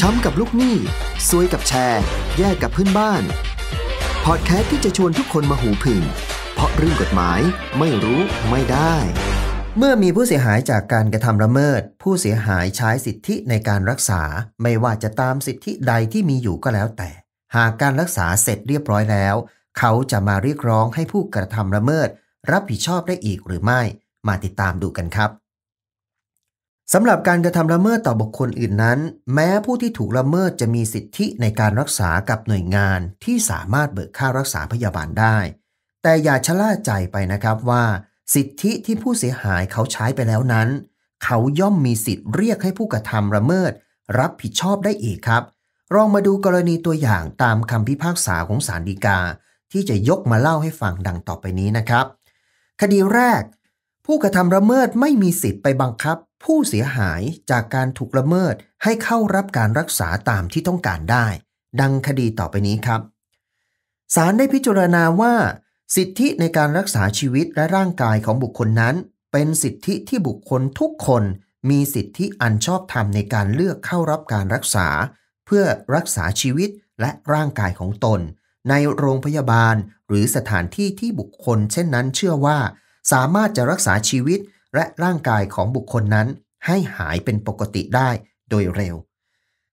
ช้ำกับลูกหนี้ซวยกับแชร์ แย่กับเพื่อนบ้าน พอดแคสต์ที่จะชวนทุกคนมาหูผึ่งเพราะเรื่องกฎหมายไม่รู้ไม่ได้ เมื่อมีผู้เสียหายจากการกระทำละเมิด ผู้เสียหายใช้สิทธิในการรักษา ไม่ว่าจะตามสิทธิใดที่มีอยู่ก็แล้วแต่ หากการรักษาเสร็จเรียบร้อยแล้ว เขาจะมาเรียกร้องให้ผู้กระทำละเมิด รับผิดชอบได้อีกหรือไม่ มาติดตามดูกันครับสำหรับการกระทำละเมิดต่อบุคคลอื่นนั้น แม้ผู้ที่ถูกละเมิดจะมีสิทธิในการรักษากับหน่วยงานที่สามารถเบิกค่ารักษาพยาบาลได้ แต่อย่าชะล่าใจไปนะครับว่า สิทธิที่ผู้เสียหายเขาใช้ไปแล้วนั้น เขาย่อมมีสิทธิเรียกให้ผู้กระทำละเมิดรับผิดชอบได้อีกครับลองมาดูกรณีตัวอย่างตามคำพิพากษาของศาลฎีกา ที่จะยกมาเล่าให้ฟังดังต่อไปนี้นะครับ คดีแรก ผู้กระทำละเมิดไม่มีสิทธิ์ไปบังคับผู้เสียหายจากการถูกละเมิดให้เข้ารับการรักษาตามที่ต้องการได้ ดังคดีต่อไปนี้ครับศาลได้พิจารณาว่า สิทธิในการรักษาชีวิตและร่างกายของบุคคลนั้น เป็นสิทธิที่บุคคลทุกคน มีสิทธิอันชอบธรรมในการเลือกเข้ารับการรักษา เพื่อรักษาชีวิตและร่างกายของตน ในโรงพยาบาลหรือสถานที่ที่บุคคล เช่นนั้นเชื่อว่า สามารถจะรักษาชีวิตและร่างกายของบุคคลนั้นให้หายเป็นปกติได้โดยเร็ว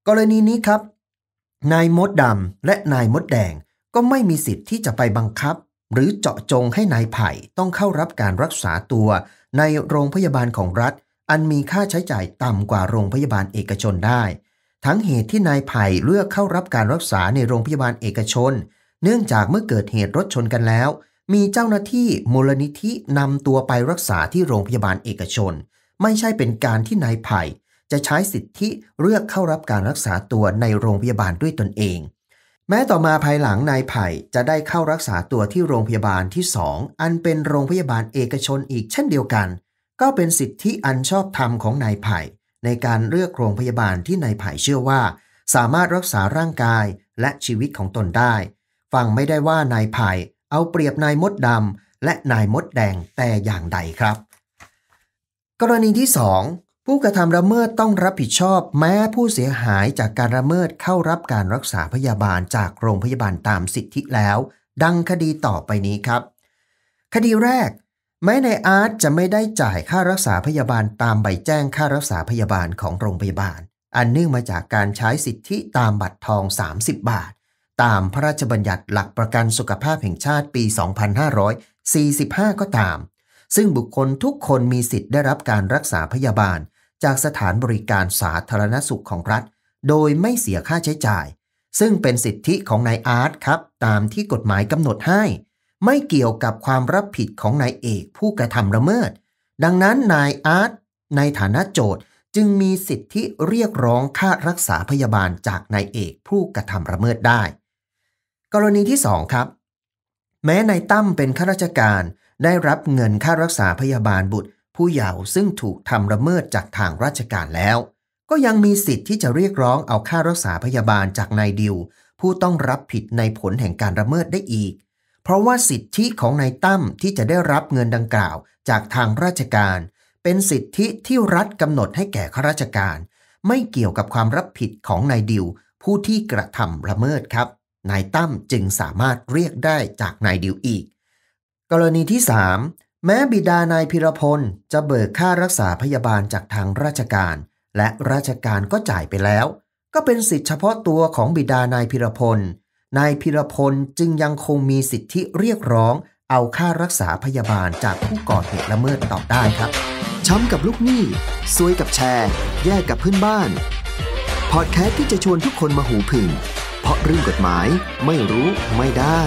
กรณีนี้ครับ นายมดดำและนายมดแดงก็ไม่มีสิทธิ์ที่จะไปบังคับ หรือเจาะจงให้นายไผ่ต้องเข้ารับการรักษาตัว ในโรงพยาบาลของรัฐ อันมีค่าใช้จ่ายต่ำกว่าโรงพยาบาลเอกชนได้ ทั้งเหตุที่นายไผ่เลือกเข้ารับการรักษาในโรงพยาบาลเอกชน เนื่องจากเมื่อเกิดเหตุรถชนกันแล้วมีเจ้าหน้าที่มูลนิธินำตัวไปรักษาที่โรงพยาบาลเอกชน ไม่ใช่เป็นการที่นายไผ่จะใช้สิทธิเลือกเข้ารับการรักษาตัวในโรงพยาบาลด้วยตนเอง แม้ต่อมาภายหลังนายไผ่จะได้เข้ารักษาตัวที่โรงพยาบาลที่งอันเป็นโรงพยาบาลเอกชนอีกเช่นเดียวกัน ก็เป็นสิทธิอันชอบธรรมของนายไผ่ในการเลือกโรงพยาบาลที่นายไผ่เชื่อว่า สามารถรักษาร่างกายและชีวิตของตนได้ฟังไม่ได้ว่านายไผ่เอาเปรียบนายมดดำและนายมดแดงแต่อย่างใดครับ กรณีที่ 2 ผู้กระทำละเมิดต้องรับผิดชอบ แม้ผู้เสียหายจากการละเมิดเข้ารับการรักษาพยาบาลจากโรงพยาบาลตามสิทธิแล้ว ดังคดีต่อไปนี้ครับ คดีแรก แม้ในอาร์ตจะไม่ได้จ่ายค่ารักษาพยาบาลตามใบแจ้งค่ารักษาพยาบาลของโรงพยาบาลอันเนื่องมาจากการใช้สิทธิตามบัตรทอง 30 บาทตามพระราชบัญญัติหลักประกันสุขภาพแห่งชาติปี 2545 ก็ตาม ซึ่งบุคคลทุกคนมีสิทธิ์ได้รับการรักษาพยาบาล จากสถานบริการสาธารณสุขของรัฐ โดยไม่เสียค่าใช้จ่าย ซึ่งเป็นสิทธิของนายอาร์ตครับ ตามที่กฎหมายกำหนดให้ ไม่เกี่ยวกับความรับผิดของนายเอกผู้กระทำละเมิด ดังนั้นนายอาร์ตในฐานะโจทย์จึงมีสิทธิเรียกร้องค่ารักษาพยาบาลจากนายเอกผู้กระทำละเมิดได้กรณีที่ 2 ครับ แม้นายตั้มเป็นข้าราชการได้รับเงินค่ารักษาพยาบาลบุตร ผู้เยาว์ซึ่งถูกทำละเมิดจากทางราชการแล้ว ก็ยังมีสิทธิ์ที่จะเรียกร้องเอาค่ารักษาพยาบาลจากนายดิว ผู้ต้องรับผิดในผลแห่งการละเมิดได้อีก เพราะว่าสิทธิของนายตั้มที่จะได้รับเงินดังกล่าวจากทางราชการ เป็นสิทธิที่รัฐกำหนดให้แก่ข้าราชการ ไม่เกี่ยวกับความรับผิดของนายดิวผู้ที่กระทำละเมิดครับนายตั้มจึงสามารถเรียกได้จากนายดิวอีก กรณีที่ 3 แม้บิดานายพิรพลจะเบิกค่ารักษาพยาบาลจากทางราชการ และราชการก็จ่ายไปแล้ว ก็เป็นสิทธิเฉพาะตัวของบิดานายพิรพลนายพิรพลจึงยังคงมีสิทธิเรียกร้อง เอาค่ารักษาพยาบาลจากผู้ก่อเหตุละเมิดต่อได้ครับ ช้ำกับลูกหนี้ซวยกับแชร์ แย่กับเพื่อนบ้าน พอดแคสต์ที่จะชวนทุกคนมาหูผึ่งเพราะเรื่องกฎหมายไม่รู้ไม่ได้